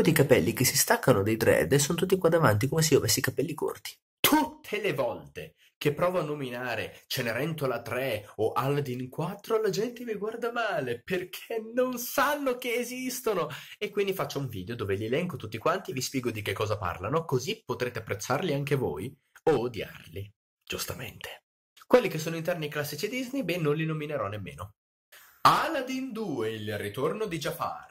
tipo di capelli che si staccano dai dread e sono tutti qua davanti come se io avessi i capelli corti. Tutte le volte che provo a nominare Cenerentola 3 o Aladdin 4 la gente mi guarda male perché non sanno che esistono e quindi faccio un video dove li elenco tutti quanti vi spiego di che cosa parlano così potrete apprezzarli anche voi o odiarli, giustamente. Quelli che sono interni ai classici Disney, beh, non li nominerò nemmeno. Aladdin 2, il ritorno di Jafar.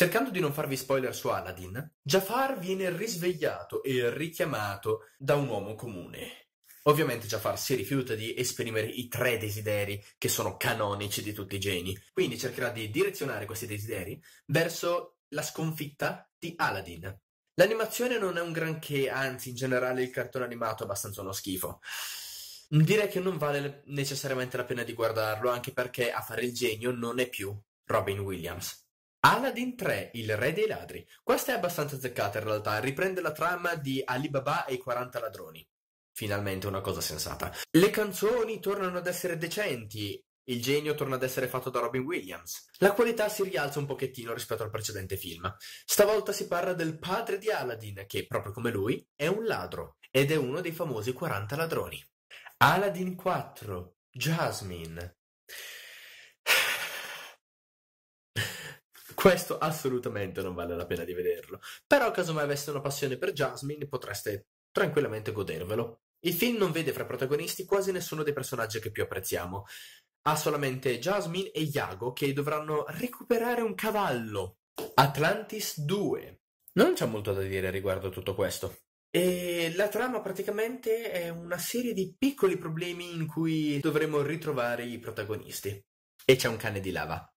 Cercando di non farvi spoiler su Aladdin, Jafar viene risvegliato e richiamato da un uomo comune. Ovviamente Jafar si rifiuta di esprimere i tre desideri che sono canonici di tutti i geni, quindi cercherà di direzionare questi desideri verso la sconfitta di Aladdin. L'animazione non è un granché, anzi in generale il cartone animato è abbastanza uno schifo. Direi che non vale necessariamente la pena di guardarlo, anche perché a fare il genio non è più Robin Williams. Aladdin 3, il re dei ladri. Questa è abbastanza azzeccata in realtà, riprende la trama di Alibaba e i 40 ladroni. Finalmente una cosa sensata. Le canzoni tornano ad essere decenti, il genio torna ad essere fatto da Robin Williams. La qualità si rialza un pochettino rispetto al precedente film. Stavolta si parla del padre di Aladdin, che proprio come lui è un ladro ed è uno dei famosi 40 ladroni. Aladdin 4, Jasmine. questo assolutamente non vale la pena di vederlo. Però caso mai aveste una passione per Jasmine potreste tranquillamente godervelo. Il film non vede fra protagonisti quasi nessuno dei personaggi che più apprezziamo. Ha solamente Jasmine e Iago che dovranno recuperare un cavallo. Atlantis 2. Non c'è molto da dire riguardo a tutto questo. E la trama praticamente è una serie di piccoli problemi in cui dovremo ritrovare i protagonisti. E c'è un cane di lava.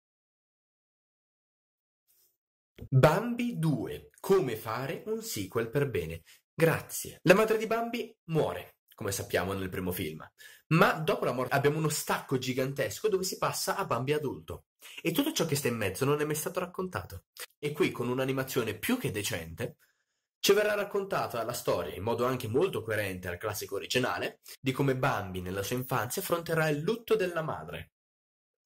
Bambi 2. Come fare un sequel per bene, grazie. La madre di Bambi muore, come sappiamo nel primo film, ma dopo la morte abbiamo uno stacco gigantesco dove si passa a Bambi adulto. E tutto ciò che sta in mezzo non è mai stato raccontato. E qui, con un'animazione più che decente, ci verrà raccontata la storia, in modo anche molto coerente al classico originale, di come Bambi nella sua infanzia affronterà il lutto della madre,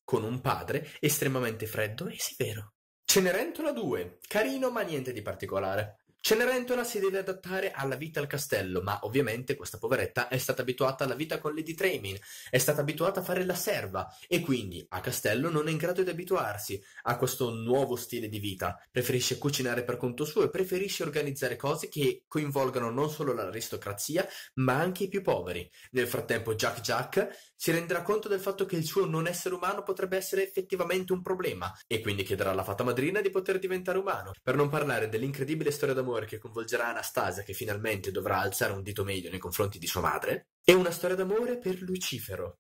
con un padre estremamente freddo e severo. Cenerentola 2, carino ma niente di particolare. Cenerentola si deve adattare alla vita al castello, ma ovviamente questa poveretta è stata abituata alla vita con Lady Traimin, è stata abituata a fare la serva e quindi a castello non è in grado di abituarsi a questo nuovo stile di vita. Preferisce cucinare per conto suo e preferisce organizzare cose che coinvolgano non solo l'aristocrazia, ma anche i più poveri. Nel frattempo Jack Jack si renderà conto del fatto che il suo non essere umano potrebbe essere effettivamente un problema e quindi chiederà alla fata madrina di poter diventare umano, per non parlare dell'incredibile storia d'amore d'amore che coinvolgerà Anastasia che finalmente dovrà alzare un dito meglio nei confronti di sua madre, e una storia d'amore per Lucifero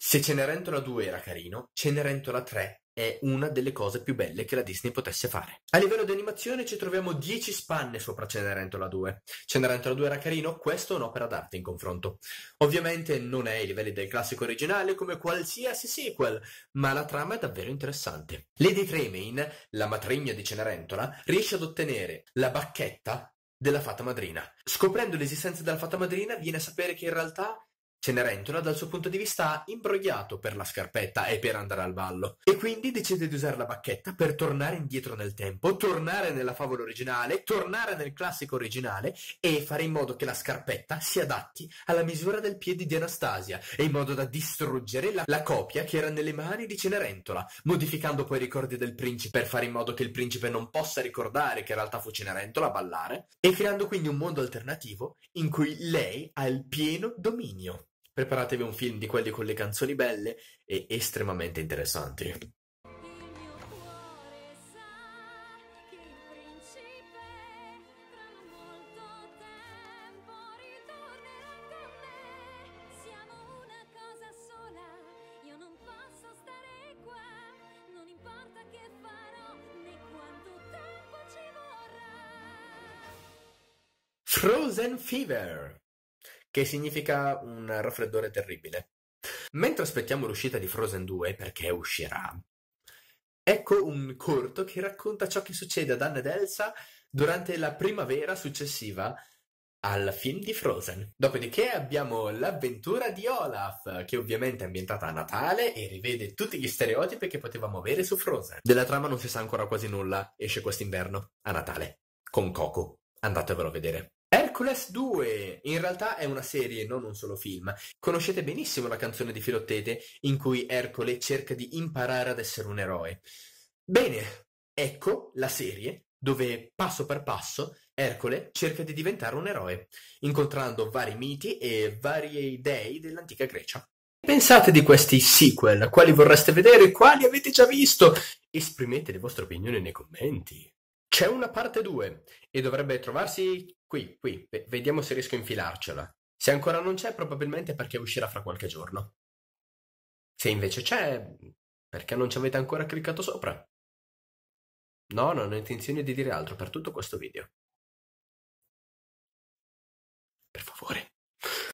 se Cenerentola 2 era carino, Cenerentola 3 è una delle cose più belle che la Disney potesse fare. A livello di animazione ci troviamo 10 spanne sopra Cenerentola 2. Cenerentola 2 era carino, questo è un'opera d'arte in confronto. Ovviamente non è ai livelli del classico originale come qualsiasi sequel, ma la trama è davvero interessante. Lady Tremaine, la matrigna di Cenerentola, riesce ad ottenere la bacchetta della fata madrina. Scoprendo l'esistenza della fata madrina, viene a sapere che in realtà Cenerentola dal suo punto di vista ha imbrogliato per la scarpetta e per andare al ballo e quindi decide di usare la bacchetta per tornare indietro nel tempo, tornare nella favola originale, tornare nel classico originale e fare in modo che la scarpetta si adatti alla misura del piede di Anastasia e in modo da distruggere la, la copia che era nelle mani di Cenerentola, modificando poi i ricordi del principe per fare in modo che il principe non possa ricordare che in realtà fu Cenerentola a ballare e creando quindi un mondo alternativo in cui lei ha il pieno dominio. Preparatevi un film di quelli con le canzoni belle e estremamente interessanti. Frozen Fever che significa un raffreddore terribile. Mentre aspettiamo l'uscita di Frozen 2, perché uscirà, ecco un corto che racconta ciò che succede ad Anna ed Elsa durante la primavera successiva al film di Frozen. Dopodiché abbiamo l'avventura di Olaf, che ovviamente è ambientata a Natale e rivede tutti gli stereotipi che potevamo avere su Frozen. Della trama non si sa ancora quasi nulla, esce quest'inverno, a Natale, con Coco. Andatevelo a vedere. Hercules 2 in realtà è una serie, non un solo film. Conoscete benissimo la canzone di Filottete in cui Ercole cerca di imparare ad essere un eroe. Bene, ecco la serie dove passo per passo Ercole cerca di diventare un eroe, incontrando vari miti e vari dei dell'antica Grecia. Pensate di questi sequel, quali vorreste vedere, quali avete già visto? Esprimete le vostre opinioni nei commenti. C'è una parte 2 e dovrebbe trovarsi Qui, qui, v- vediamo se riesco a infilarcela. Se ancora non c'è, probabilmente perché uscirà fra qualche giorno. Se invece c'è, perché non ci avete ancora cliccato sopra? No, non ho intenzione di dire altro per tutto questo video. Per favore,